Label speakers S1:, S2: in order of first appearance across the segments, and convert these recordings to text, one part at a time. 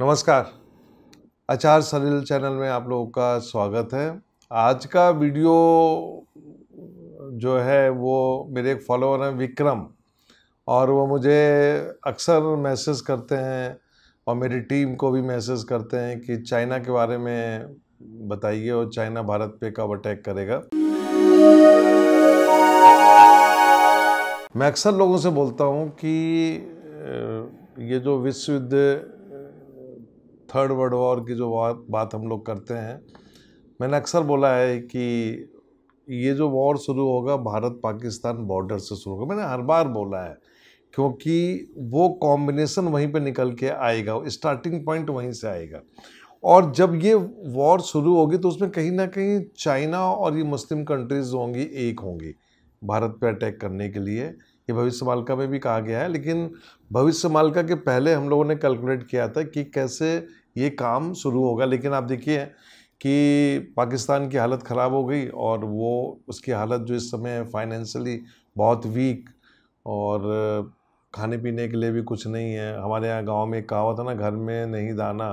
S1: नमस्कार आचार सलील चैनल में आप लोगों का स्वागत है आज का वीडियो जो है वो मेरे एक फॉलोअर हैं विक्रम और वो मुझे अक्सर मैसेज करते हैं और मेरी टीम को भी मैसेज करते हैं कि चाइना के बारे में बताइए और चाइना भारत पे कब अटैक करेगा मैं अक्सर लोगों से बोलता हूँ कि ये जो विश्व युद्ध थर्ड वर्ल्ड वॉर की जो बात हम लोग करते हैं मैंने अक्सर बोला है कि ये जो वॉर शुरू होगा भारत पाकिस्तान बॉर्डर से शुरू होगा मैंने हर बार बोला है क्योंकि वो कॉम्बिनेशन वहीं पे निकल के आएगा स्टार्टिंग पॉइंट वहीं से आएगा और जब ये वॉर शुरू होगी तो उसमें कहीं ना कहीं चाइना और ये मुस्लिम कंट्रीज़ होंगी एक होंगी भारत पे अटैक करने के लिए ये भविष्य मालका में भी कहा गया है लेकिन भविष्य मालका के पहले हम लोगों ने कैलकुलेट किया था कि कैसे ये काम शुरू होगा लेकिन आप देखिए कि पाकिस्तान की हालत ख़राब हो गई और वो उसकी हालत जो इस समय फाइनेंशली बहुत वीक और खाने पीने के लिए भी कुछ नहीं है हमारे यहाँ गांव में कहावत है ना घर में नहीं दाना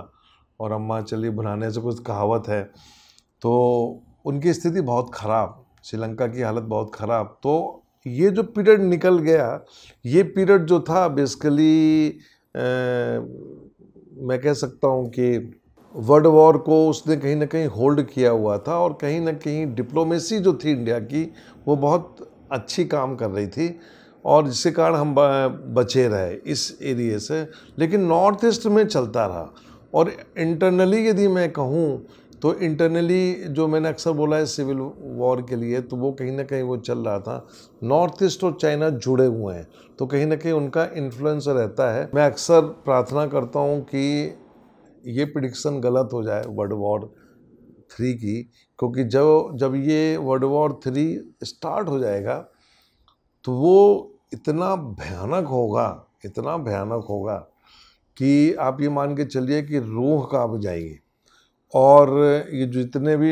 S1: और अम्मा चली बुलाने से कुछ कहावत है तो उनकी स्थिति बहुत ख़राब श्रीलंका की हालत बहुत ख़राब तो ये जो पीरियड निकल गया ये पीरियड जो था बेसिकली मैं कह सकता हूँ कि वर्ल्ड वॉर को उसने कहीं ना कहीं होल्ड किया हुआ था और कहीं ना कहीं डिप्लोमेसी जो थी इंडिया की वो बहुत अच्छी काम कर रही थी और जिसके कारण हम बचे रहे इस एरिए से लेकिन नॉर्थ ईस्ट में चलता रहा और इंटरनली यदि मैं कहूँ तो इंटरनली जो मैंने अक्सर बोला है सिविल वॉर के लिए तो वो कहीं ना कहीं वो चल रहा था नॉर्थ ईस्ट और चाइना जुड़े हुए हैं तो कहीं ना कहीं उनका इन्फ्लुएंस रहता है मैं अक्सर प्रार्थना करता हूँ कि ये प्रडिक्शन गलत हो जाए वर्ल्ड वॉर थ्री की क्योंकि जब जब ये वर्ल्ड वॉर थ्री स्टार्ट हो जाएगा तो वो इतना भयानक होगा इतना भयानक होगा कि आप ये मान के चलिए कि रूह काँप जाएगी और ये जितने भी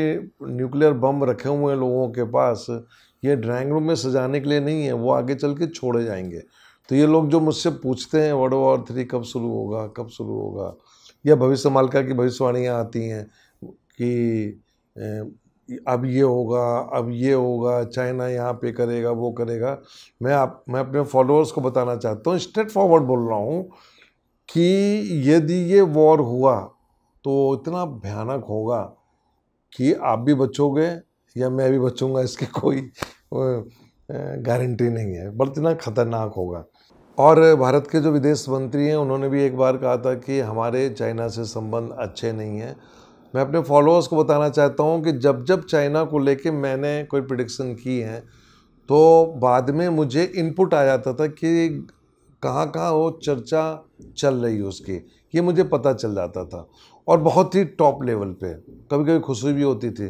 S1: न्यूक्लियर बम रखे हुए हैं लोगों के पास ये ड्राइंग रूम में सजाने के लिए नहीं है वो आगे चल के छोड़े जाएंगे तो ये लोग जो मुझसे पूछते हैं वर्ल्ड वॉर थ्री कब शुरू होगा कब शुरू होगा या भविष्य मालिका की भविष्यवाणियाँ आती हैं कि अब ये होगा अब ये होगा चाइना यहाँ पे करेगा वो करेगा मैं आप मैं अपने फॉलोअर्स को बताना चाहता हूँ स्ट्रेट फॉरवर्ड बोल रहा हूँ कि यदि ये वॉर हुआ तो इतना भयानक होगा कि आप भी बचोगे या मैं भी बचूंगा इसकी कोई गारंटी नहीं है बट इतना खतरनाक होगा और भारत के जो विदेश मंत्री हैं उन्होंने भी एक बार कहा था कि हमारे चाइना से संबंध अच्छे नहीं हैं मैं अपने फॉलोअर्स को बताना चाहता हूँ कि जब जब चाइना को लेके मैंने कोई प्रडिक्शन की है तो बाद में मुझे इनपुट आ जाता था कि कहाँ कहाँ वो चर्चा चल रही है उसकी ये मुझे पता चल जाता था और बहुत ही टॉप लेवल पे कभी कभी खुशी भी होती थी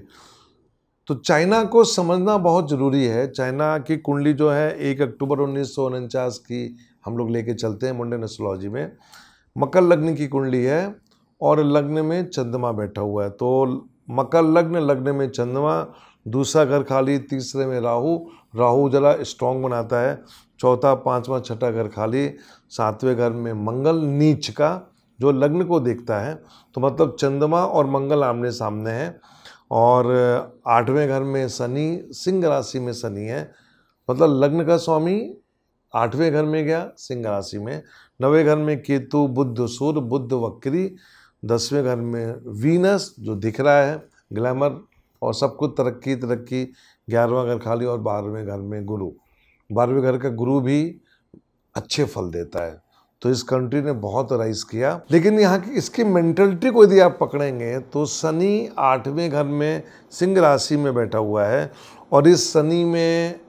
S1: तो चाइना को समझना बहुत ज़रूरी है चाइना की कुंडली जो है एक अक्टूबर उन्नीस की हम लोग लेके चलते हैं मुंडन एस्ट्रोलॉजी में मकर लग्न की कुंडली है और लग्न में चंद्रमा बैठा हुआ है तो मकर लग्न लग्न में चंद्रमा दूसरा घर खाली तीसरे में राहु राहु जरा स्ट्रांग बनाता है चौथा पांचवा छठा घर खाली सातवें घर में मंगल नीच का जो लग्न को देखता है तो मतलब चंद्रमा और मंगल आमने सामने है और आठवें घर में शनि सिंह राशि में शनि है मतलब लग्न का स्वामी आठवें घर में गया सिंह राशि में नवे घर में केतु बुद्ध सूर्य बुद्ध वक्री दसवें घर में वीनस जो दिख रहा है ग्लैमर और सब कुछ तरक्की तरक्की ग्यारहवा घर खाली और बारहवें घर में गुरु बारहवें घर का गुरु भी अच्छे फल देता है तो इस कंट्री ने बहुत राइज किया लेकिन यहाँ की इसकी मेंटलिटी को यदि आप पकड़ेंगे तो शनि आठवें घर में सिंह राशि में बैठा हुआ है और इस शनि में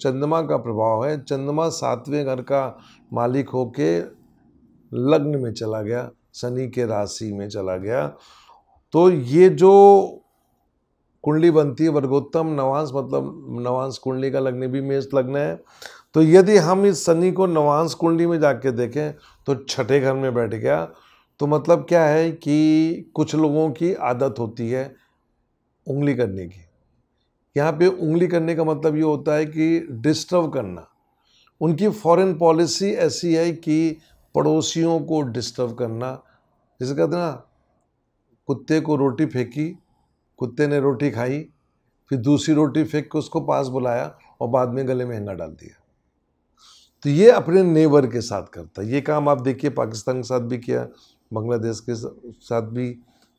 S1: चंद्रमा का प्रभाव है चंद्रमा सातवें घर का मालिक होके लग्न में चला गया शनि के राशि में चला गया तो ये जो कुंडली बनती है वर्गोत्तम नवांश मतलब नवांश कुंडली का लग्न भी मेष लग्न है तो यदि हम इस शनि को नवांस कुंडली में जाके देखें तो छठे घर में बैठ गया तो मतलब क्या है कि कुछ लोगों की आदत होती है उंगली करने की यहाँ पे उंगली करने का मतलब ये होता है कि डिस्टर्ब करना उनकी फॉरेन पॉलिसी ऐसी है कि पड़ोसियों को डिस्टर्ब करना जैसे कहते ना कुत्ते को रोटी फेंकी कुत्ते ने रोटी खाई फिर दूसरी रोटी फेंक के उसको पास बुलाया और बाद में गले में हंगा डाल दिया तो ये अपने नेबर के साथ करता है ये काम आप देखिए पाकिस्तान के साथ भी किया बांग्लादेश के साथ भी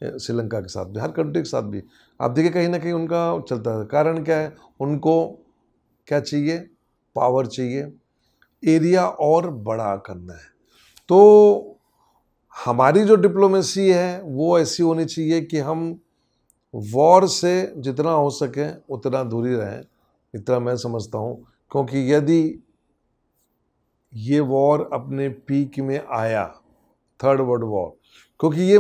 S1: श्रीलंका के साथ भी हर कंट्री के साथ भी आप देखिए कहीं ना कहीं उनका चलता है कारण क्या है उनको क्या चाहिए पावर चाहिए एरिया और बड़ा करना है तो हमारी जो डिप्लोमेसी है वो ऐसी होनी चाहिए कि हम वॉर से जितना हो सके उतना दूरी रहें इतना मैं समझता हूँ क्योंकि यदि ये वॉर अपने पीक में आया थर्ड वर्ल्ड वॉर क्योंकि ये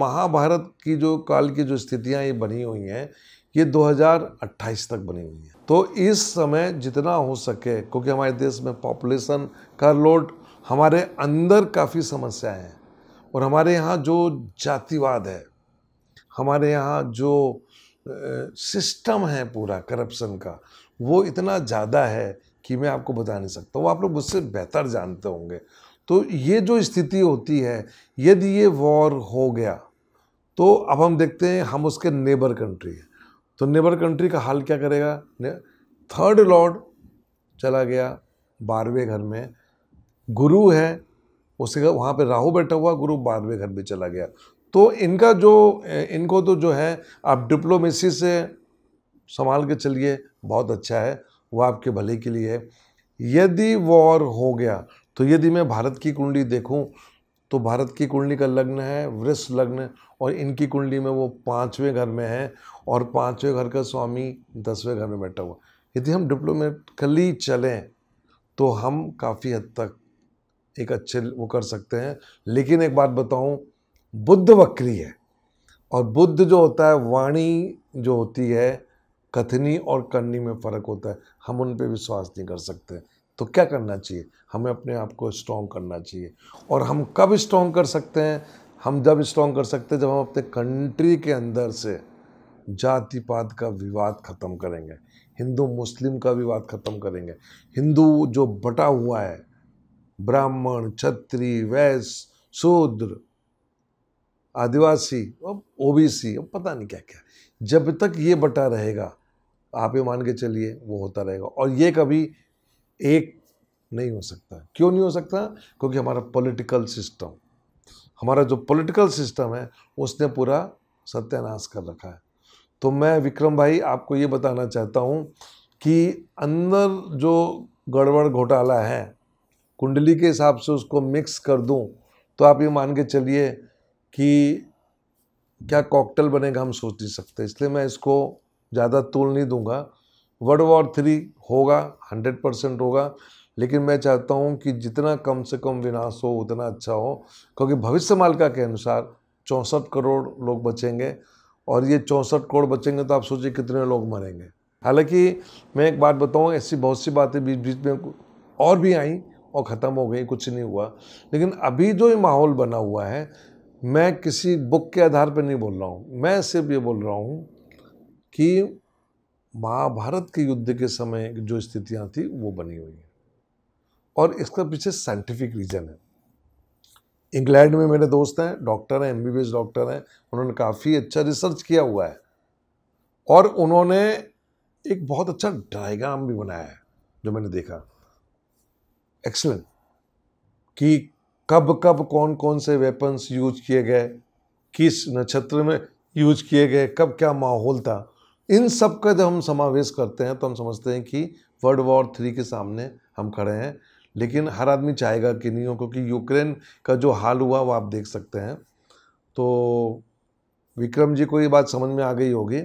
S1: महाभारत की जो काल की जो स्थितियाँ ये बनी हुई हैं ये 2028 तक बनी हुई हैं तो इस समय जितना हो सके क्योंकि हमारे देश में पॉपुलेशन का लोड हमारे अंदर काफ़ी समस्याएं हैं और हमारे यहाँ जो जातिवाद है हमारे यहाँ जो सिस्टम है पूरा करप्शन का वो इतना ज़्यादा है कि मैं आपको बता नहीं सकता वो आप लोग मुझसे बेहतर जानते होंगे तो ये जो स्थिति होती है यदि ये वॉर हो गया तो अब हम देखते हैं हम उसके नेबर कंट्री हैं तो नेबर कंट्री का हाल क्या करेगा थर्ड लॉर्ड चला गया बारहवें घर में गुरु है उसके वहाँ पे राहु बैठा हुआ गुरु बारहवें घर में चला गया तो इनका जो इनको तो जो है आप डिप्लोमेसी से संभाल के चलिए बहुत अच्छा है वो आपके भले के लिए है यदि वॉर हो गया तो यदि मैं भारत की कुंडली देखूं तो भारत की कुंडली का लग्न है वृष लग्न और इनकी कुंडली में वो पाँचवें घर में है और पाँचवें घर का स्वामी दसवें घर में बैठा हुआ यदि हम डिप्लोमेटिकली चलें तो हम काफ़ी हद तक एक अच्छे वो कर सकते हैं लेकिन एक बात बताऊं बुद्ध वक्री है और बुद्ध जो होता है वाणी जो होती है कथनी और करनी में फ़र्क होता है हम उन पर विश्वास नहीं कर सकते तो क्या करना चाहिए हमें अपने आप को स्ट्रॉन्ग करना चाहिए और हम कब स्ट्रॉन्ग कर सकते हैं हम जब स्ट्रॉन्ग कर सकते हैं जब हम अपने कंट्री के अंदर से जाति पात का विवाद ख़त्म करेंगे हिंदू मुस्लिम का विवाद ख़त्म करेंगे हिंदू जो बटा हुआ है ब्राह्मण छत्री वैश्य शूद्र आदिवासी ओबीसी पता नहीं क्या क्या जब तक ये बटा रहेगा आप ये मान के चलिए वो होता रहेगा और ये कभी एक नहीं हो सकता क्यों नहीं हो सकता क्योंकि हमारा पॉलिटिकल सिस्टम हमारा जो पॉलिटिकल सिस्टम है उसने पूरा सत्यानाश कर रखा है तो मैं विक्रम भाई आपको ये बताना चाहता हूँ कि अंदर जो गड़बड़ घोटाला है कुंडली के हिसाब से उसको मिक्स कर दूँ तो आप ये मान के चलिए कि क्या कॉकटेल बनेगा हम सोच नहीं सकते इसलिए मैं इसको ज़्यादा तोल नहीं दूंगा वर्ल्ड वॉर थ्री होगा हंड्रेड परसेंट होगा लेकिन मैं चाहता हूँ कि जितना कम से कम विनाश हो उतना अच्छा हो क्योंकि भविष्य मालिका के अनुसार चौंसठ करोड़ लोग बचेंगे और ये चौंसठ करोड़ बचेंगे तो आप सोचिए कितने लोग मरेंगे हालांकि मैं एक बात बताऊँ ऐसी बहुत सी बातें बीच बीच में और भी आई और ख़त्म हो गई कुछ नहीं हुआ लेकिन अभी जो ये माहौल बना हुआ है मैं किसी बुक के आधार पर नहीं बोल रहा हूँ मैं सिर्फ ये बोल रहा हूँ कि महाभारत के युद्ध के समय जो स्थितियां थी वो बनी हुई हैं और इसका पीछे साइंटिफिक रीज़न है इंग्लैंड में मेरे दोस्त हैं डॉक्टर हैं एमबीबीएस डॉक्टर हैं उन्होंने काफ़ी अच्छा रिसर्च किया हुआ है और उन्होंने एक बहुत अच्छा डायग्राम भी बनाया है जो मैंने देखा एक्सलेंट कि कब कब कौन कौन से वेपन्स यूज किए गए किस नक्षत्र में यूज किए गए कब क्या माहौल था इन सब का जब हम समावेश करते हैं तो हम समझते हैं कि वर्ल्ड वॉर थ्री के सामने हम खड़े हैं लेकिन हर आदमी चाहेगा कि नहीं हो क्योंकि यूक्रेन का जो हाल हुआ वो आप देख सकते हैं तो विक्रम जी को ये बात समझ में आ गई होगी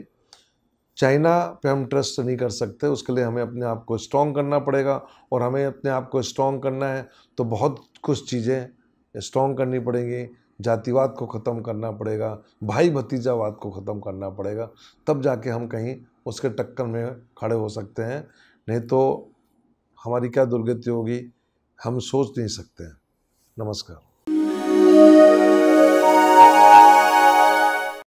S1: चाइना पे हम ट्रस्ट नहीं कर सकते उसके लिए हमें अपने आप को स्ट्रॉन्ग करना पड़ेगा और हमें अपने आप को स्ट्रॉन्ग करना है तो बहुत कुछ चीज़ें स्ट्रॉन्ग करनी पड़ेंगी जातिवाद को ख़त्म करना पड़ेगा भाई भतीजावाद को ख़त्म करना पड़ेगा तब जाके हम कहीं उसके टक्कर में खड़े हो सकते हैं नहीं तो हमारी क्या दुर्गति होगी हम सोच नहीं सकते हैं नमस्कार